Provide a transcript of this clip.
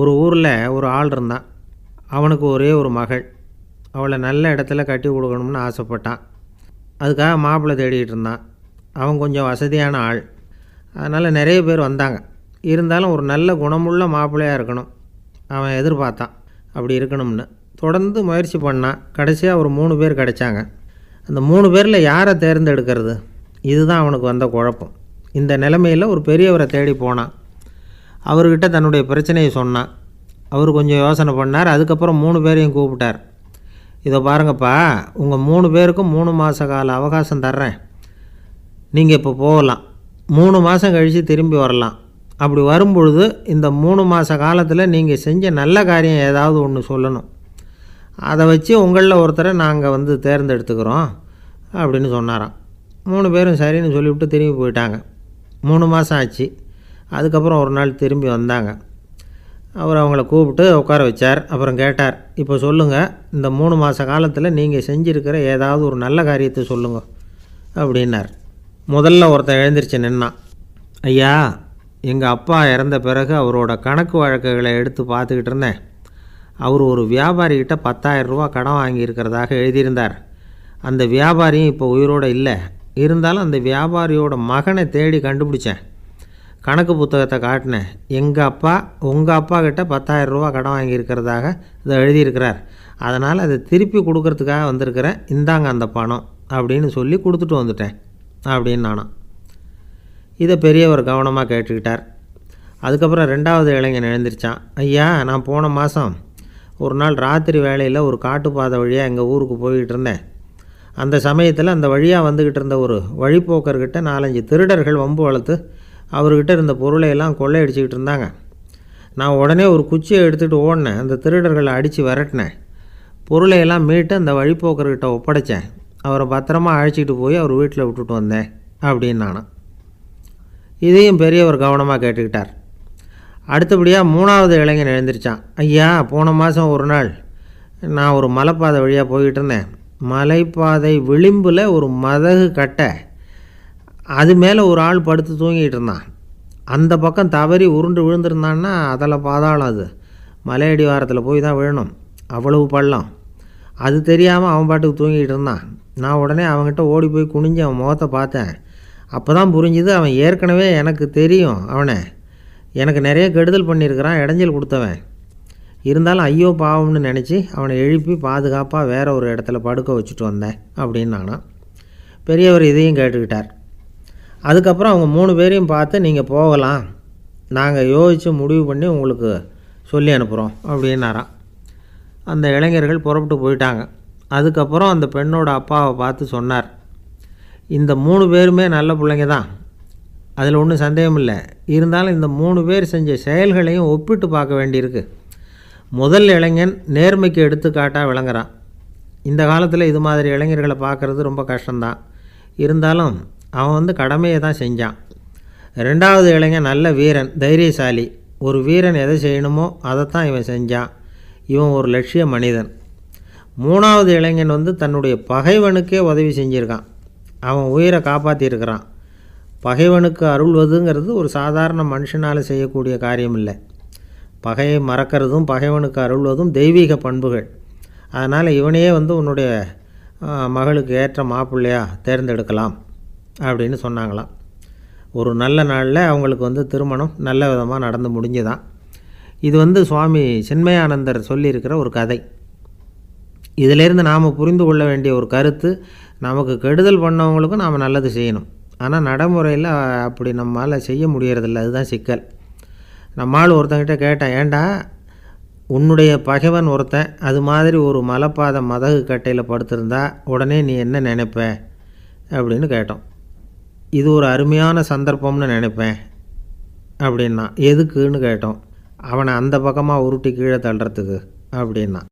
ஒரு ஊரில் ஒரு ஆள் இருந்தான் அவனுக்கு ஒரே ஒரு மகள் அவளை நல்ல இடத்துல கட்டி கொடுக்கணும்னு ஆசைப்பட்டான் அதுக்காக மாப்பிள்ளை தேடிகிட்டு இருந்தான் அவன் கொஞ்சம் வசதியான ஆள் அதனால் நிறைய பேர் வந்தாங்க இருந்தாலும் ஒரு நல்ல குணமுள்ள மாப்பிள்ளையாக இருக்கணும் அவன் எதிர்பார்த்தான் அப்படி இருக்கணும்னு தொடர்ந்து முயற்சி பண்ணான் கடைசியாக ஒரு மூணு பேர் கிடைச்சாங்க அந்த மூணு பேரில் யாரை தேர்ந்தெடுக்கிறது இதுதான் அவனுக்கு வந்த குழப்பம் இந்த நிலைமையில் ஒரு பெரியவரை தேடி போனான் அவர்கிட்ட தன்னுடைய பிரச்சனையை சொன்னான் அவர் கொஞ்சம் யோசனை பண்ணார் அதுக்கப்புறம் மூணு பேரையும் கூப்பிட்டார் இதை பாருங்கப்பா உங்கள் மூணு பேருக்கும் மூணு மாத கால அவகாசம் தர்றேன் நீங்கள் இப்போ போகலாம் மூணு மாதம் கழித்து திரும்பி வரலாம் அப்படி வரும்பொழுது இந்த மூணு மாத காலத்தில் நீங்கள் செஞ்ச நல்ல காரியம் ஏதாவது ஒன்று சொல்லணும் அதை வச்சு உங்களில் ஒருத்தரை நாங்கள் வந்து தேர்ந்தெடுத்துக்கிறோம் அப்படின்னு சொன்னாராம் மூணு பேரும் சரின்னு சொல்லிவிட்டு திரும்பி போயிட்டாங்க மூணு மாதம் ஆச்சு அதுக்கப்புறம் ஒரு நாள் திரும்பி வந்தாங்க அவர் அவங்கள கூப்பிட்டு உட்கார வச்சார் அப்புறம் கேட்டார் இப்போ சொல்லுங்கள் இந்த மூணு மாத காலத்தில் நீங்கள் செஞ்சுருக்கிற ஏதாவது ஒரு நல்ல காரியத்தை சொல்லுங்கள் அப்படின்னார் முதல்ல ஒருத்தன் எழுந்திரிச்சு நின்னான் ஐயா எங்கள் அப்பா இறந்த பிறகு அவரோட கணக்கு வழக்குகளை எடுத்து பார்த்துக்கிட்டு இருந்தேன் அவர் ஒரு வியாபாரிகிட்ட ரூபா கடன் வாங்கியிருக்கிறதாக எழுதியிருந்தார் அந்த வியாபாரியும் இப்போ உயிரோடு இல்லை இருந்தாலும் அந்த வியாபாரியோட மகனை தேடி கண்டுபிடிச்சேன் கணக்கு புத்தகத்தை காட்டினேன் எங்கள் அப்பா உங்கள் அப்பா கிட்ட ரூபா கடன் வாங்கியிருக்கிறதாக இதை எழுதியிருக்கிறார் அதனால் அதை திருப்பி கொடுக்கறதுக்காக வந்திருக்கிறேன் இந்தாங்க அந்த பணம் அப்படின்னு சொல்லி கொடுத்துட்டு வந்துட்டேன் அப்படின்னு நானும் இதை பெரியவர் கவனமாக கேட்டுக்கிட்டார் அதுக்கப்புறம் ரெண்டாவது இளைஞன் எழுந்திரிச்சான் ஐயா நான் போன மாதம் ஒரு நாள் ராத்திரி வேலையில் ஒரு காட்டுப்பாதை வழியாக எங்கள் ஊருக்கு போய்கிட்டு இருந்தேன் அந்த சமயத்தில் அந்த வழியாக வந்துக்கிட்டு இருந்த ஒரு வழிபோக்கர்கிட்ட நாலஞ்சு திருடர்கள் வம்பு வளர்த்து அவர்கிட்ட இருந்த பொருளையெல்லாம் கொள்ளையடிச்சிக்கிட்டு இருந்தாங்க நான் உடனே ஒரு குச்சியை எடுத்துகிட்டு ஓடினேன் அந்த திருடர்களை அடித்து விரட்டினேன் பொருளையெல்லாம் மீட்டு அந்த வழிபோக்கர்கிட்ட ஒப்படைச்சேன் அவரை பத்திரமா அழைச்சிக்கிட்டு போய் அவர் வீட்டில் விட்டுட்டு வந்தேன் அப்படின்னு நானும் இதையும் பெரியவர் கவனமாக கேட்டுக்கிட்டார் அடுத்தபடியாக மூணாவது இளைஞன் எழுந்திரிச்சான் ஐயா போன மாதம் ஒரு நாள் நான் ஒரு மலைப்பாதை வழியாக போய்கிட்டு இருந்தேன் மலைப்பாதை விளிம்பில் ஒரு மதகு கட்டை அது மேலே ஒரு ஆள் படுத்து தூங்கிட்டு இருந்தான் அந்த பக்கம் தவறி உருண்டு விழுந்திருந்தான்னா அதில் பாதாளம் அது மலையடி வாரத்தில் போய் தான் விழணும் அவ்வளவு பள்ளம் அது தெரியாமல் அவன் பாட்டுக்கு தூங்கிட்டு இருந்தான் நான் உடனே அவங்ககிட்ட ஓடி போய் குனிஞ்சு அவன் முகத்தை பார்த்தேன் அப்போ தான் புரிஞ்சுது அவன் ஏற்கனவே எனக்கு தெரியும் அவனை எனக்கு நிறைய கெடுதல் பண்ணியிருக்கிறான் இடைஞ்சல் கொடுத்தவன் இருந்தாலும் ஐயோ பாவம்னு நினச்சி அவனை எழுப்பி பாதுகாப்பாக வேற ஒரு இடத்துல படுக்க வச்சுட்டு வந்தேன் அப்படின்னு நானும் பெரியவர் இதையும் கேட்டுக்கிட்டார் அதுக்கப்புறம் அவங்க மூணு பேரையும் பார்த்து நீங்கள் போகலாம் நாங்கள் யோசித்து முடிவு பண்ணி உங்களுக்கு சொல்லி அனுப்புகிறோம் அப்படின்னாராம் அந்த இளைஞர்கள் புறப்பட்டு போயிட்டாங்க அதுக்கப்புறம் அந்த பெண்ணோட அப்பாவை பார்த்து சொன்னார் இந்த மூணு பேருமே நல்ல பிள்ளைங்க தான் அதில் ஒன்றும் சந்தேகம் இல்லை இருந்தாலும் இந்த மூணு பேர் செஞ்ச செயல்களையும் ஒப்பிட்டு பார்க்க வேண்டியிருக்கு முதல் இளைஞன் நேர்மைக்கு எடுத்துக்காட்டாக விளங்குறான் இந்த காலத்தில் இது மாதிரி இளைஞர்களை பார்க்குறது ரொம்ப கஷ்டம்தான் இருந்தாலும் அவன் வந்து கடமையை தான் செஞ்சான் ரெண்டாவது இளைஞன் நல்ல வீரன் தைரியசாலி ஒரு வீரன் எதை செய்யணுமோ அதைத்தான் இவன் செஞ்சான் இவன் ஒரு லட்சிய மனிதன் மூணாவது இளைஞன் வந்து தன்னுடைய பகைவனுக்கே உதவி செஞ்சுருக்கான் அவன் உயிரை காப்பாற்றியிருக்கிறான் பகைவனுக்கு அருள்வதுங்கிறது ஒரு சாதாரண மனுஷனால் செய்யக்கூடிய காரியம் இல்லை பகையை மறக்கிறதும் பகைவனுக்கு அருள்வதும் தெய்வீக பண்புகள் அதனால் இவனையே வந்து உன்னுடைய மகளுக்கு ஏற்ற மாப்பிள்ளையாக தேர்ந்தெடுக்கலாம் அப்படின்னு சொன்னாங்களாம் ஒரு நல்ல நாளில் அவங்களுக்கு வந்து திருமணம் நல்ல விதமாக நடந்து முடிஞ்சுதான் இது வந்து சுவாமி சின்மயானந்தர் சொல்லியிருக்கிற ஒரு கதை இதிலேருந்து நாம் புரிந்து கொள்ள வேண்டிய ஒரு கருத்து நமக்கு கெடுதல் பண்ணவங்களுக்கும் நாம் நல்லது செய்யணும் ஆனால் நடைமுறையில் அப்படி நம்மளால் செய்ய முடியறதில்ல அதுதான் சிக்கல் நம்மளால் ஒருத்தங்கிட்ட கேட்டேன் ஏண்டா உன்னுடைய பகைவன் ஒருத்தன் அது மாதிரி ஒரு மலைப்பாதை மதகு கட்டையில் படுத்திருந்தா உடனே நீ என்ன நினைப்ப அப்படின்னு கேட்டோம் இது ஒரு அருமையான சந்தர்ப்பம்னு நினைப்பேன் அப்படின்னா எதுக்குன்னு கேட்டோம் அவனை அந்த பக்கமாக உருட்டி கீழே தள்ளுறதுக்கு அப்படின்னா